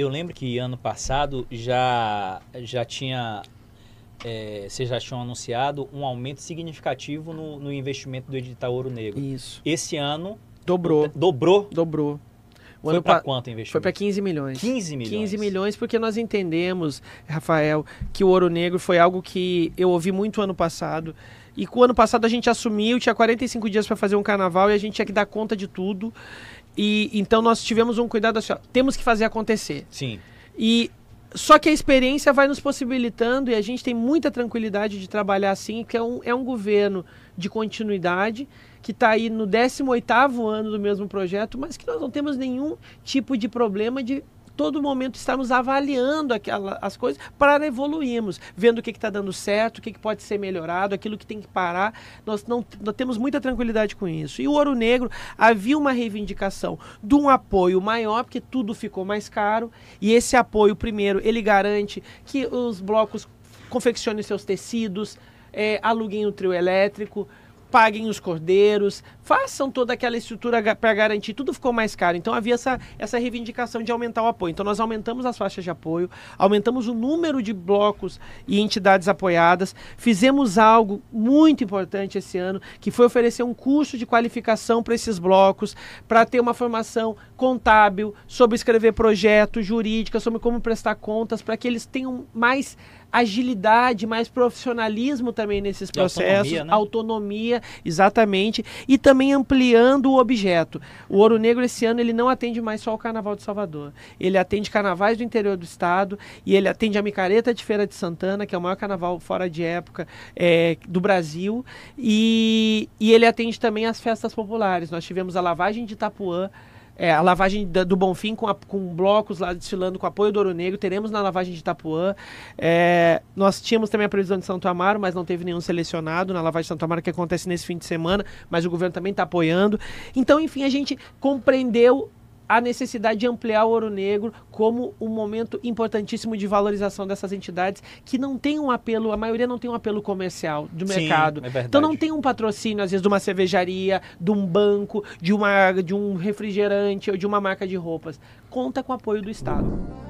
eu lembro que ano passado já, já tinha. É, vocês já tinham anunciado um aumento significativo no, no investimento do edital Ouro Negro. Isso. Esse ano. Dobrou. Dobrou. Dobrou. O foi para quanto investimento? Foi para 15 milhões. 15 milhões. 15 milhões porque nós entendemos, Rafael, que o ouro negro foi algo que eu ouvi muito ano passado. E com o ano passado a gente assumiu, tinha 45 dias para fazer um carnaval e a gente tinha que dar conta de tudo. E então nós tivemos um cuidado assim, ó, temos que fazer acontecer. Sim. E só que a experiência vai nos possibilitando e a gente tem muita tranquilidade de trabalhar assim, que é um, é um governo de continuidade, que está aí no 18º ano do mesmo projeto, mas que nós não temos nenhum tipo de problema de todo momento estarmos avaliando aquela, as coisas para evoluirmos, vendo o que está dando certo, o que, que, pode ser melhorado, aquilo que tem que parar. Nós não nós temos muita tranquilidade com isso. E o Ouro Negro havia uma reivindicação de um apoio maior, porque tudo ficou mais caro. E esse apoio, primeiro, ele garante que os blocos confeccionem seus tecidos, é, aluguem o trio elétrico paguem os cordeiros, façam toda aquela estrutura para garantir, tudo ficou mais caro. Então havia essa, essa reivindicação de aumentar o apoio. Então nós aumentamos as faixas de apoio, aumentamos o número de blocos e entidades apoiadas, fizemos algo muito importante esse ano, que foi oferecer um curso de qualificação para esses blocos, para ter uma formação contábil, sobre escrever projetos, jurídica, sobre como prestar contas, para que eles tenham mais agilidade, mais profissionalismo também nesses processos, autonomia, né? autonomia, exatamente, e também ampliando o objeto. O Ouro Negro esse ano ele não atende mais só o Carnaval de Salvador, ele atende carnavais do interior do estado e ele atende a Micareta de Feira de Santana, que é o maior carnaval fora de época é, do Brasil, e, e ele atende também as festas populares. Nós tivemos a lavagem de Itapuã é, a lavagem do Bonfim com, a, com blocos lá desfilando com apoio do Ouro Negro. Teremos na lavagem de Itapuã. É, nós tínhamos também a previsão de Santo Amaro, mas não teve nenhum selecionado na lavagem de Santo Amaro, que acontece nesse fim de semana, mas o governo também está apoiando. Então, enfim, a gente compreendeu a necessidade de ampliar o ouro negro como um momento importantíssimo de valorização dessas entidades que não tem um apelo, a maioria não tem um apelo comercial do Sim, mercado. É então não tem um patrocínio, às vezes, de uma cervejaria, de um banco, de, uma, de um refrigerante ou de uma marca de roupas. Conta com o apoio do Estado.